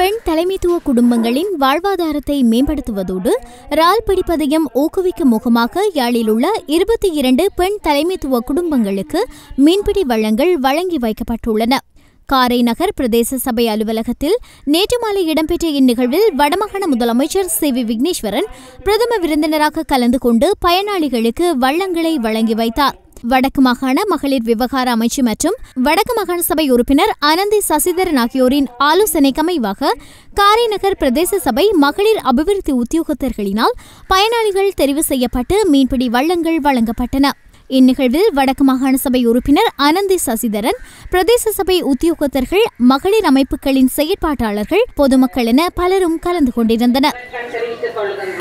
பெண் தலைமைத்துவ குடும்பங்களின் வாழ்வாதாரத்தை மேம்படுத்துவதோடு ரால் பிடிப்பதையும் ஊக்குவிக்கும் முகமாக யாழில் உள்ள இருபத்தி இரண்டு பெண் தலைமைத்துவ குடும்பங்களுக்கு மீன்பிடி வளங்கள் வழங்கி வைக்கப்பட்டுள்ளன காரை நகர் பிரதேச சபை அலுவலகத்தில் நேற்று மாலை இடம்பெற்ற இந்நிகழ்வில் வடமாகாண முதலமைச்சர் சி வி விக்னேஸ்வரன் பிரதம விருந்தினராக கலந்து கொண்டு பயனாளிகளுக்கு வள்ளங்களை வழங்கி வைத்தார் வடக்கு மாகாண மகளிர் விவகார அமைச்சு மற்றும் வடக்கு மாகாண சபை உறுப்பினர் அனந்தி சசிதரன் ஆகியோரின் ஆலோசனைக்கமைவாக காரைநகர் பிரதேச சபை மகளிர் அபிவிருத்தி உத்தியோகத்தர்களினால் பயனாளிகள் தெரிவு செய்யப்பட்டு மீன்பிடி வள்ளங்கள் வழங்கப்பட்டன இந்நிகழ்வில் வடக்கு மாகாண சபை உறுப்பினர் அனந்தி சசிதரன் பிரதேச சபை உத்தியோகத்தர்கள் மகளிர் அமைப்புகளின் செயற்பாட்டாளர்கள் பொதுமக்கள் என பலரும் கலந்து கொண்டிருந்தனர்